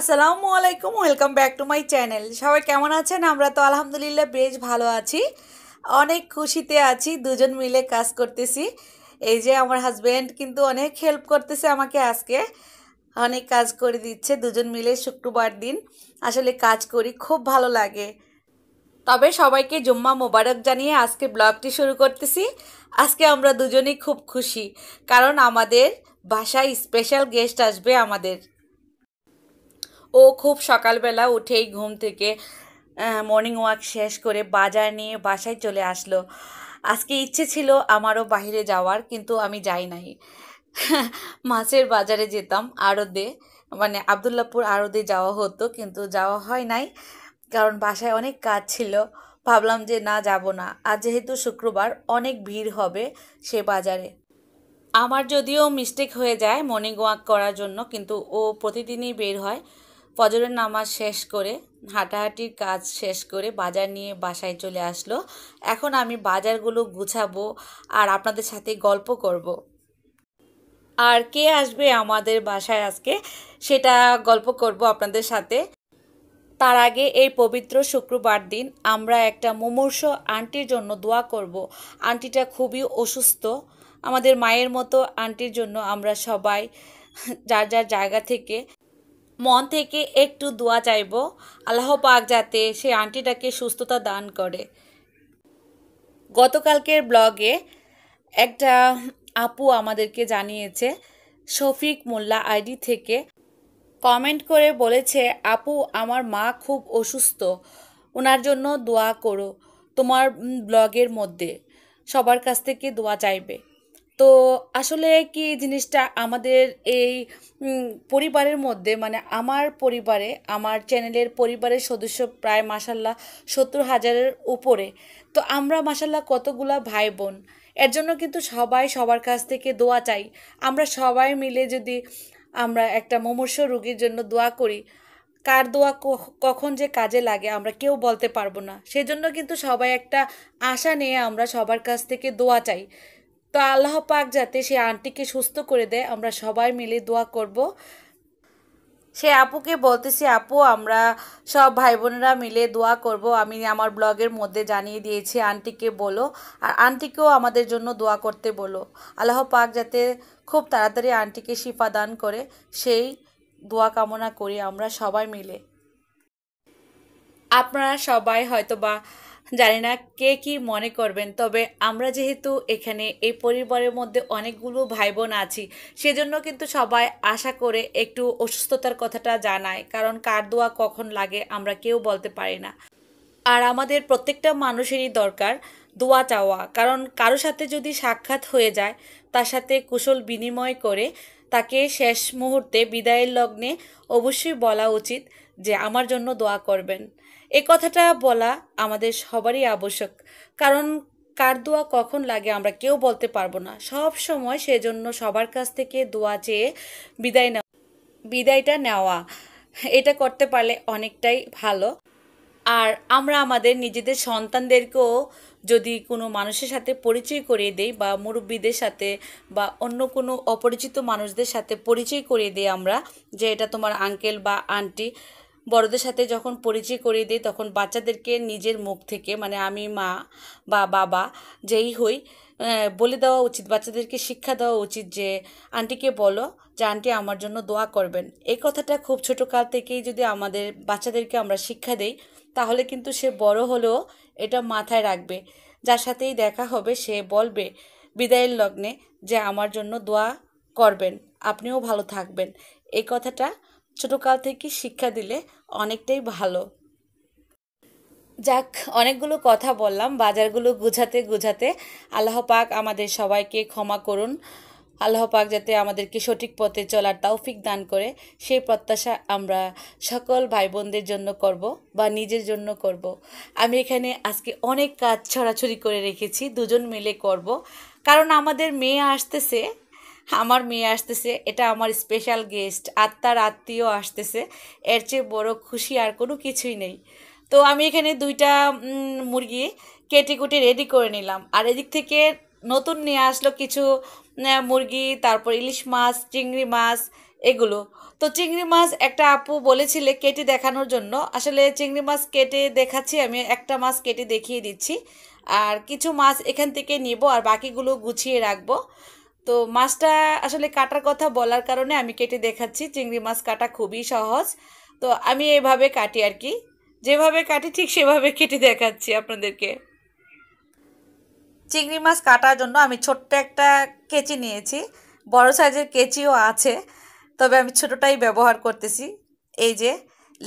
আসসালামু আলাইকুম welcome back to my channel সবাই কেমন আছেন আমরা তো আলহামদুলিল্লাহ বেশ ভালো আছি অনেক খুশিতে আছি দুজন মিলে কাজ করতেছি এই যে আমার হাজব্যান্ড কিন্তু অনেক হেল্প করতেছে আমাকে আজকে অনেক কাজ করে দিচ্ছে দুজন মিলে শুক্রবার দিন আসলে কাজ করি খুব ভালো লাগে তবে সবাইকে জুম্মা মোবারক জানিয়ে আজকে ব্লগটি শুরু করতেছি আজকে আমরা দুজনেই খুব খুশি কারণ আমাদের বাসায় স্পেশাল গেস্ট আসবে আমাদের ও খুব সকালবেলা উঠেই ঘুম থেকে মর্নিং ওয়াক শেষ করে বাজার নিয়ে বাসায় চলে আসলো আজকে ইচ্ছে ছিল আমারও বাহিরে যাওয়ার কিন্তু আমি যাই নাই মাছের বাজারে যেতাম আড়দে মানে আবদুল্লাপুর আড়দে যাওয়া হতো কিন্তু যাওয়া হয় নাই কারণ বাসায় অনেক কাজ ছিল ভাবলাম যে না যাব না আর যেহেতু শুক্রবার অনেক ভিড় হবে সে বাজারে আমার যদিও মিস্টেক হয়ে যায় মর্নিং ওয়াক করার জন্য কিন্তু ও প্রতিদিনই বের হয় ফজরের নামাজ শেষ করে হাঁটাহাঁটির কাজ শেষ করে বাজার নিয়ে বাসায় চলে আসলো এখন আমি বাজারগুলো গুছাবো আর আপনাদের সাথে গল্প করব। আর কে আসবে আমাদের বাসায় আজকে সেটা গল্প করব আপনাদের সাথে তার আগে এই পবিত্র শুক্রবার দিন আমরা একটা মুমূর্ষ আন্টির জন্য দোয়া করব। আন্টিটা খুবই অসুস্থ আমাদের মায়ের মতো আন্টির জন্য আমরা সবাই যার যার জায়গা থেকে মন থেকে একটু দোয়া চাইব আল্লাহ পাক যাতে সেই আন্টিটাকে সুস্থতা দান করে গতকালকের ব্লগে একটা আপু আমাদেরকে জানিয়েছে শফিক মোল্লা আইডি থেকে কমেন্ট করে বলেছে আপু আমার মা খুব অসুস্থ ওনার জন্য দোয়া করো তোমার ব্লগের মধ্যে সবার কাছ থেকে দোয়া চাইবে তো আসলে কি জিনিসটা আমাদের এই পরিবারের মধ্যে মানে আমার পরিবারে আমার চ্যানেলের পরিবারের সদস্য প্রায় মাসাল্লাহ সত্তর হাজারের উপরে তো আমরা মাসাল্লাহ কতগুলা ভাই বোন এর জন্য কিন্তু সবাই সবার কাছ থেকে দোয়া চাই আমরা সবাই মিলে যদি আমরা একটা মুমূর্ষ রুগীর জন্য দোয়া করি কার দোয়া কখন যে কাজে লাগে আমরা কেউ বলতে পারবো না সেজন্য কিন্তু সবাই একটা আশা নিয়ে আমরা সবার কাছ থেকে দোয়া চাই তো আল্লাহ পাক যাতে সেই আন্টিকে সুস্থ করে দেয় আমরা সবাই মিলে দোয়া করব সে আপুকে বলতেছি আপু আমরা সব ভাই বোনেরা মিলে দোয়া করব আমি আমার ব্লগের মধ্যে জানিয়ে দিয়েছি আন্টিকে বলো আর আন্টিকেও আমাদের জন্য দোয়া করতে বলো আল্লাহ পাক যাতে খুব তাড়াতাড়ি আন্টিকে শিফা দান করে সেই দোয়া কামনা করি আমরা সবাই মিলে আপনারা সবাই হয়তো বা জানি না কে কি মনে করবেন তবে আমরা যেহেতু এখানে এই পরিবারের মধ্যে অনেকগুলো ভাই বোন আছি সেজন্য কিন্তু সবাই আশা করে একটু অসুস্থতার কথাটা জানায় কারণ কার দোয়া কখন লাগে আমরা কেউ বলতে পারি না আর আমাদের প্রত্যেকটা মানুষেরই দরকার দোয়া চাওয়া কারণ কারো সাথে যদি সাক্ষাৎ হয়ে যায় তার সাথে কুশল বিনিময় করে তাকে শেষ মুহূর্তে বিদায়ের লগ্নে অবশ্যই বলা উচিত যে আমার জন্য দোয়া করবেন এ কথাটা বলা আমাদের সবারই আবশ্যক কারণ কার দোয়া কখন লাগে আমরা কেউ বলতে পারবো না সব সময় সেজন্য সবার কাছ থেকে দোয়া চেয়ে বিদায় নেওয়া বিদায়টা নেওয়া এটা করতে পারলে অনেকটাই ভালো আর আমরা আমাদের নিজেদের সন্তানদেরকেও যদি কোনো মানুষের সাথে পরিচয় করিয়ে দেই বা মুরব্বীদের সাথে বা অন্য কোনো অপরিচিত মানুষদের সাথে পরিচয় করিয়ে দিই আমরা যে এটা তোমার আঙ্কেল বা আন্টি বড়দের সাথে যখন পরিচয় করিয়ে দিই তখন বাচ্চাদেরকে নিজের মুখ থেকে মানে আমি মা বা বাবা যেই হই বলে দেওয়া উচিত বাচ্চাদেরকে শিক্ষা দেওয়া উচিত যে আন্টিকে বলো যে আন্টি আমার জন্য দোয়া করবেন এই কথাটা খুব ছোটো কাল থেকেই যদি আমাদের বাচ্চাদেরকে আমরা শিক্ষা দেই তাহলে কিন্তু সে বড় হলেও এটা মাথায় রাখবে যার সাথেই দেখা হবে সে বলবে বিদায়ের লগ্নে যে আমার জন্য দোয়া করবেন আপনিও ভালো থাকবেন এই কথাটা ছোটোকাল থেকে শিক্ষা দিলে অনেকটাই ভালো যাক অনেকগুলো কথা বললাম বাজারগুলো গুছাতে গুছাতে আল্লাহ পাক আমাদের সবাইকে ক্ষমা করুন আল্লাহ পাক যাতে আমাদেরকে সঠিক পথে চলার তৌফিক দান করে সেই প্রত্যাশা আমরা সকল ভাই বোনদের জন্য করব বা নিজের জন্য করব। আমি এখানে আজকে অনেক কাজ ছড়াছড়ি করে রেখেছি দুজন মিলে করব। কারণ আমাদের মেয়ে আসতেছে আমার মেয়ে আসতেছে এটা আমার স্পেশাল গেস্ট আত্মার আত্মীয় আসতেছে এর চেয়ে বড় খুশি আর কোনো কিছুই নেই তো আমি এখানে দুইটা মুরগি কেটে কুটে রেডি করে নিলাম আর এদিক থেকে নতুন নিয়ে আসলো কিছু মুরগি তারপর ইলিশ মাছ চিংড়ি মাছ এগুলো তো চিংড়ি মাছ একটা আপু বলেছিলে কেটে দেখানোর জন্য আসলে চিংড়ি মাছ কেটে দেখাচ্ছি আমি একটা মাছ কেটে দেখিয়ে দিচ্ছি আর কিছু মাছ এখান থেকে নিব আর বাকিগুলো গুছিয়ে রাখবো তো মাছটা আসলে কাটার কথা বলার কারণে আমি কেটে দেখাচ্ছি চিংড়ি মাছ কাটা খুবই সহজ তো আমি এভাবে কাটি আর কি যেভাবে কাটি ঠিক সেভাবে কেটে দেখাচ্ছি আপনাদেরকে চিংড়ি মাছ কাটার জন্য আমি ছোট্ট একটা কেচি নিয়েছি বড় সাইজের কেচিও আছে তবে আমি ছোটোটাই ব্যবহার করতেছি এই যে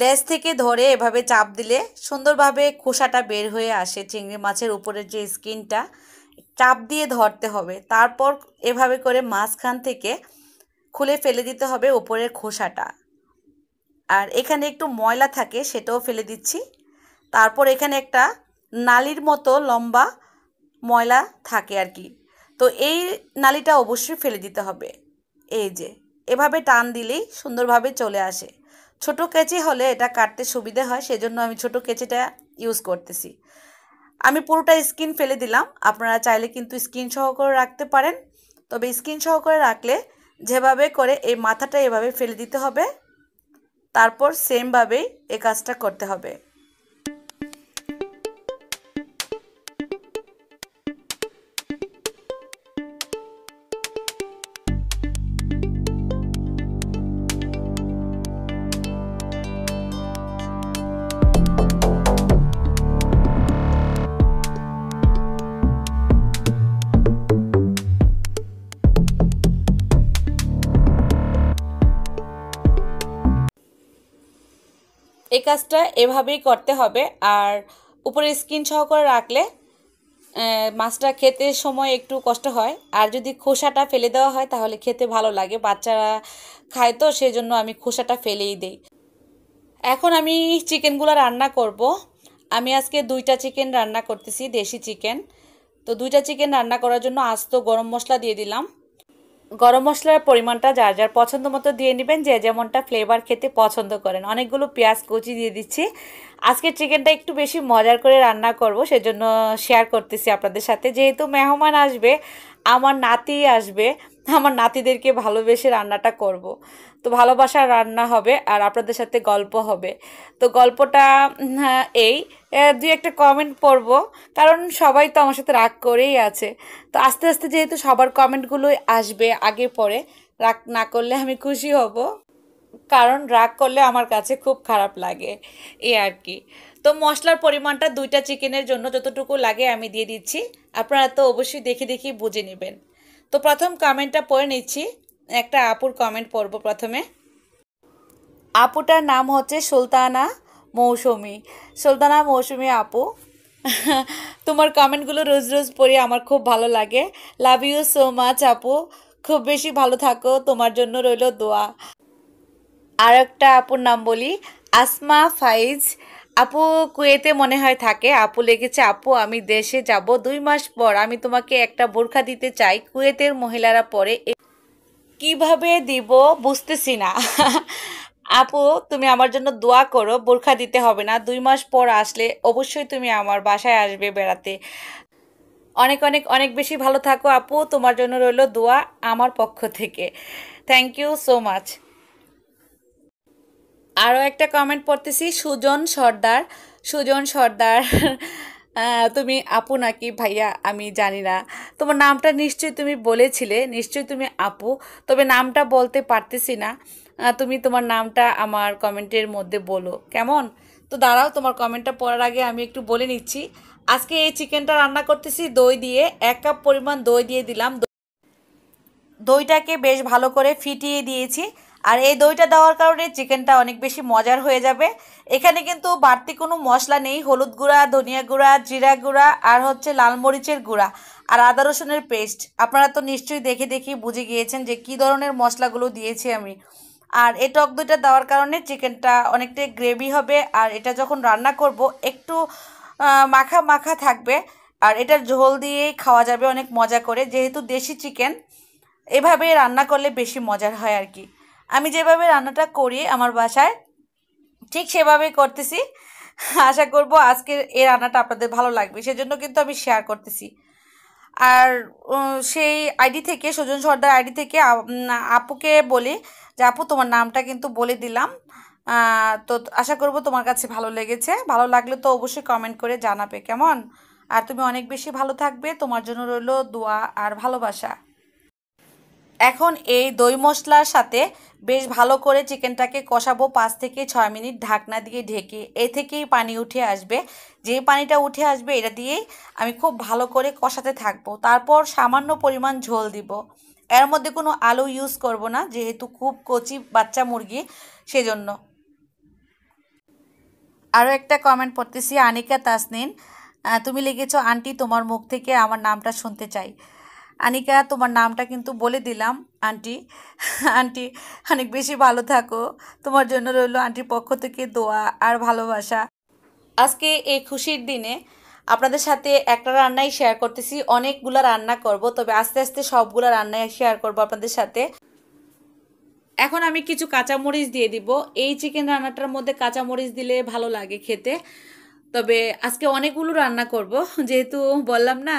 লেজ থেকে ধরে এভাবে চাপ দিলে সুন্দরভাবে খোসাটা বের হয়ে আসে চিংড়ি মাছের উপরের যে স্কিনটা চাপ দিয়ে ধরতে হবে তারপর এভাবে করে মাঝখান থেকে খুলে ফেলে দিতে হবে ওপরের খোসাটা আর এখানে একটু ময়লা থাকে সেটাও ফেলে দিচ্ছি তারপর এখানে একটা নালির মতো লম্বা ময়লা থাকে আর কি তো এই নালিটা অবশ্যই ফেলে দিতে হবে এই যে এভাবে টান দিলেই সুন্দরভাবে চলে আসে ছোট কেঁচি হলে এটা কাটতে সুবিধে হয় সেজন্য আমি ছোট কেঁচিটা ইউজ করতেছি আমি পুরোটা স্কিন ফেলে দিলাম আপনারা চাইলে কিন্তু স্কিন সহ করে রাখতে পারেন তবে স্কিন সহ করে রাখলে যেভাবে করে এই মাথাটা এভাবে ফেলে দিতে হবে তারপর সেমভাবেই এ কাজটা করতে হবে এই কাজটা এভাবেই করতে হবে আর উপরে স্কিন সহ করে রাখলে মাছটা খেতে সময় একটু কষ্ট হয় আর যদি খোসাটা ফেলে দেওয়া হয় তাহলে খেতে ভালো লাগে বাচ্চারা খায় তো সেজন্য আমি খোসাটা ফেলেই দেই এখন আমি চিকেনগুলো রান্না করব আমি আজকে দুইটা চিকেন রান্না করতেছি দেশি চিকেন তো দুইটা চিকেন রান্না করার জন্য আস্ত গরম মশলা দিয়ে দিলাম গরম মশলার পরিমাণটা যার যার পছন্দ মতো দিয়ে নেবেন যে যেমনটা ফ্লেভার খেতে পছন্দ করেন অনেকগুলো পেঁয়াজ কুচি দিয়ে দিচ্ছি আজকে চিকেনটা একটু বেশি মজার করে রান্না করব সেজন্য শেয়ার করতেছি আপনাদের সাথে যেহেতু মেহমান আসবে আমার নাতি আসবে আমার নাতিদেরকে ভালোবেসে রান্নাটা করব। তো ভালোবাসার রান্না হবে আর আপনাদের সাথে গল্প হবে তো গল্পটা হ্যাঁ, এই দুই একটা কমেন্ট পড়ব কারণ সবাই তো আমার সাথে রাগ করেই আছে তো আস্তে আস্তে যেহেতু সবার কমেন্টগুলোই আসবে আগে পরে রাগ না করলে আমি খুশি হব কারণ রাগ করলে আমার কাছে খুব খারাপ লাগে এ আর কি তো মশলার পরিমাণটা দুইটা চিকেনের জন্য যতটুকু লাগে আমি দিয়ে দিচ্ছি আপনারা তো অবশ্যই দেখে দেখে বুঝে নেবেন তো প্রথম কমেন্টটা পড়ে নিচ্ছি একটা আপুর কমেন্ট পড়ব প্রথমে আপুটার নাম হচ্ছে সুলতানা মৌসুমি সুলতানা মৌসুমি আপু তোমার কমেন্টগুলো রোজ রোজ পড়ে আমার খুব ভালো লাগে লাভ ইউ সো মাচ আপু খুব বেশি ভালো থাকো তোমার জন্য রইল দোয়া আর একটা আপুর নাম বলি আসমা ফাইজ আপু কুয়েতে মনে হয় থাকে আপু লেগেছে আপু আমি দেশে যাব দুই মাস পর আমি তোমাকে একটা বোরখা দিতে চাই কুয়েতের মহিলারা পরে কিভাবে দিব বুঝতেছি না আপু তুমি আমার জন্য দোয়া করো বোরখা দিতে হবে না দুই মাস পর আসলে অবশ্যই তুমি আমার বাসায় আসবে বেড়াতে অনেক অনেক অনেক বেশি ভালো থাকো আপু তোমার জন্য রইল দোয়া আমার পক্ষ থেকে থ্যাংক ইউ সো মাচ আরও একটা কমেন্ট পড়তেছি সুজন সর্দার সুজন সর্দার তুমি আপু নাকি ভাইয়া আমি জানি না তোমার নামটা নিশ্চয়ই তুমি বলেছিলে নিশ্চয়ই তুমি আপু তবে নামটা বলতে পারতেছি না তুমি তোমার নামটা আমার কমেন্টের মধ্যে বলো কেমন তো দাঁড়াও তোমার কমেন্টটা পড়ার আগে আমি একটু বলে নিচ্ছি আজকে এই চিকেনটা রান্না করতেছি দই দিয়ে এক কাপ পরিমাণ দই দিয়ে দিলাম দইটাকে বেশ ভালো করে ফিটিয়ে দিয়েছি আর এই দইটা দেওয়ার কারণে চিকেনটা অনেক বেশি মজার হয়ে যাবে এখানে কিন্তু বাড়তি কোনো মশলা নেই হলুদ গুঁড়া ধনিয়া গুঁড়া জিরা গুঁড়া আর হচ্ছে লাল মরিচের গুঁড়া আর আদা রসুনের পেস্ট আপনারা তো নিশ্চয়ই দেখে দেখে বুঝে গিয়েছেন যে কি ধরনের মশলাগুলো দিয়েছি আমি আর এই টক দইটা দেওয়ার কারণে চিকেনটা অনেকটাই গ্রেভি হবে আর এটা যখন রান্না করব একটু মাখা মাখা থাকবে আর এটার ঝোল দিয়েই খাওয়া যাবে অনেক মজা করে যেহেতু দেশি চিকেন এভাবে রান্না করলে বেশি মজার হয় আর কি আমি যেভাবে রান্নাটা করি আমার বাসায় ঠিক সেভাবেই করতেছি আশা করব আজকের এই রান্নাটা আপনাদের ভালো লাগবে সেজন্য কিন্তু আমি শেয়ার করতেছি আর সেই আইডি থেকে সুজন সর্দার আইডি থেকে আপুকে বলি যে আপু তোমার নামটা কিন্তু বলে দিলাম তো আশা করব তোমার কাছে ভালো লেগেছে ভালো লাগলে তো অবশ্যই কমেন্ট করে জানাবে কেমন আর তুমি অনেক বেশি ভালো থাকবে তোমার জন্য রইল দোয়া আর ভালোবাসা এখন এই দই মশলার সাথে বেশ ভালো করে চিকেনটাকে কষাবো পাঁচ থেকে ছয় মিনিট ঢাকনা দিয়ে ঢেকে এ থেকেই পানি উঠে আসবে যে পানিটা উঠে আসবে এটা দিয়েই আমি খুব ভালো করে কষাতে থাকবো তারপর সামান্য পরিমাণ ঝোল দিব এর মধ্যে কোনো আলু ইউজ করব না যেহেতু খুব কচি বাচ্চা মুরগি সেজন্য আরও একটা কমেন্ট পড়তেছি আনিকা তাসনিন তুমি লিখেছ আন্টি তোমার মুখ থেকে আমার নামটা শুনতে চাই আনিকা তোমার নামটা কিন্তু বলে দিলাম আন্টি আন্টি অনেক বেশি ভালো থাকো তোমার জন্য রইল আন্টির পক্ষ থেকে দোয়া আর ভালোবাসা আজকে এই খুশির দিনে আপনাদের সাথে একটা রান্নাই শেয়ার করতেছি অনেকগুলো রান্না করব তবে আস্তে আস্তে সবগুলো রান্নাই শেয়ার করব আপনাদের সাথে এখন আমি কিছু কাঁচামরিচ দিয়ে দিব এই চিকেন রান্নাটার মধ্যে কাঁচামরিচ দিলে ভালো লাগে খেতে তবে আজকে অনেকগুলো রান্না করব যেহেতু বললাম না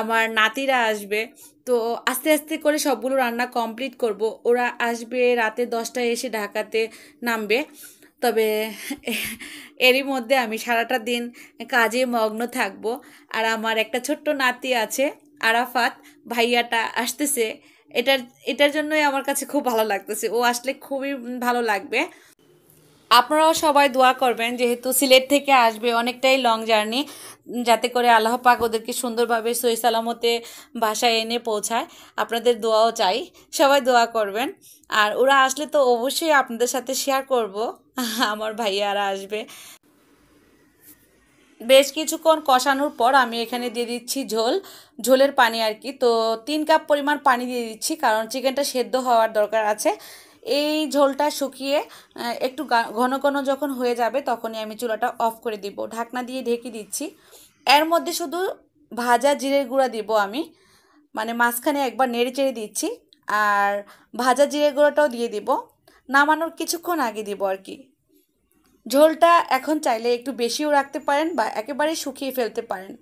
আমার নাতিরা আসবে তো আস্তে আস্তে করে সবগুলো রান্না কমপ্লিট করব ওরা আসবে রাতে দশটায় এসে ঢাকাতে নামবে তবে এরই মধ্যে আমি সারাটা দিন কাজে মগ্ন থাকব আর আমার একটা ছোট্ট নাতি আছে আরাফাত ভাইয়াটা আসতেছে এটার এটার জন্যই আমার কাছে খুব ভালো লাগতেছে ও আসলে খুবই ভালো লাগবে আপনারাও সবাই দোয়া করবেন যেহেতু সিলেট থেকে আসবে অনেকটাই লং জার্নি যাতে করে আল্লাহ পাক ওদেরকে সুন্দরভাবে সই সালামতে বাসায় এনে পৌঁছায় আপনাদের দোয়াও চাই সবাই দোয়া করবেন আর ওরা আসলে তো অবশ্যই আপনাদের সাথে শেয়ার করব আমার ভাইয়ারা আসবে বেশ কিছুক্ষণ কষানোর পর আমি এখানে দিয়ে দিচ্ছি ঝোল ঝোলের পানি আর কি তো তিন কাপ পরিমাণ পানি দিয়ে দিচ্ছি কারণ চিকেনটা সেদ্ধ হওয়ার দরকার আছে এই ঝোলটা শুকিয়ে একটু ঘন ঘন যখন হয়ে যাবে তখনই আমি চুলাটা অফ করে দিব ঢাকনা দিয়ে ঢেকে দিচ্ছি এর মধ্যে শুধু ভাজা জিরের গুঁড়া দিব আমি মানে মাঝখানে একবার নেড়ে চেড়ে দিচ্ছি আর ভাজা জিরে গুঁড়োটাও দিয়ে দিব নামানোর কিছুক্ষণ আগে দিব আর কি ঝোলটা এখন চাইলে একটু বেশিও রাখতে পারেন বা একেবারে শুকিয়ে ফেলতে পারেন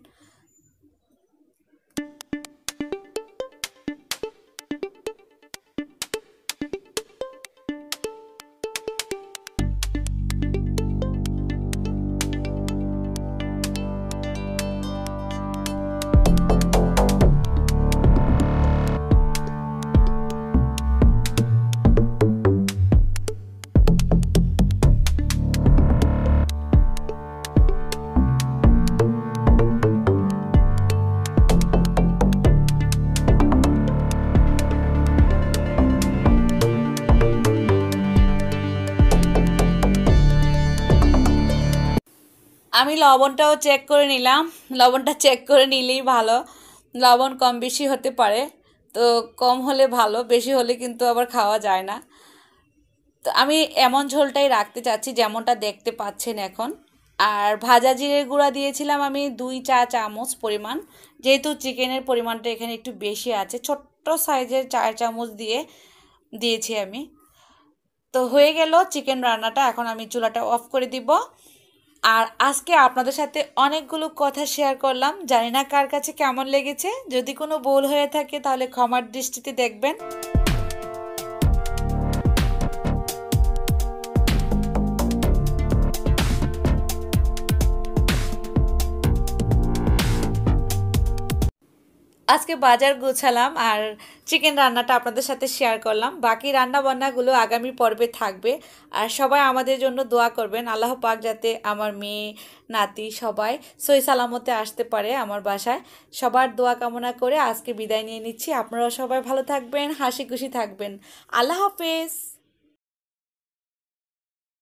আমি লবণটাও চেক করে নিলাম লবণটা চেক করে নিলেই ভালো লবণ কম বেশি হতে পারে তো কম হলে ভালো বেশি হলে কিন্তু আবার খাওয়া যায় না তো আমি এমন ঝোলটাই রাখতে চাচ্ছি যেমনটা দেখতে পাচ্ছেন এখন আর ভাজা জিরের গুঁড়া দিয়েছিলাম আমি দুই চা চামচ পরিমাণ যেহেতু চিকেনের পরিমাণটা এখানে একটু বেশি আছে ছোট্ট সাইজের চার চামচ দিয়ে দিয়েছি আমি তো হয়ে গেল চিকেন রান্নাটা এখন আমি চুলাটা অফ করে দিব আর আজকে আপনাদের সাথে অনেকগুলো কথা শেয়ার করলাম জানি না কার কাছে কেমন লেগেছে যদি কোনো বোল হয়ে থাকে তাহলে ক্ষমার দৃষ্টিতে দেখবেন আজকে বাজার গোছালাম আর চিকেন রান্নাটা আপনাদের সাথে শেয়ার করলাম বাকি রান্না বান্নাগুলো আগামী পর্বে থাকবে আর সবাই আমাদের জন্য দোয়া করবেন আল্লাহ পাক যাতে আমার মেয়ে নাতি সবাই সই সালামতে আসতে পারে আমার বাসায় সবার দোয়া কামনা করে আজকে বিদায় নিয়ে নিচ্ছি আপনারাও সবাই ভালো থাকবেন হাসি খুশি থাকবেন আল্লাহ হাফেজ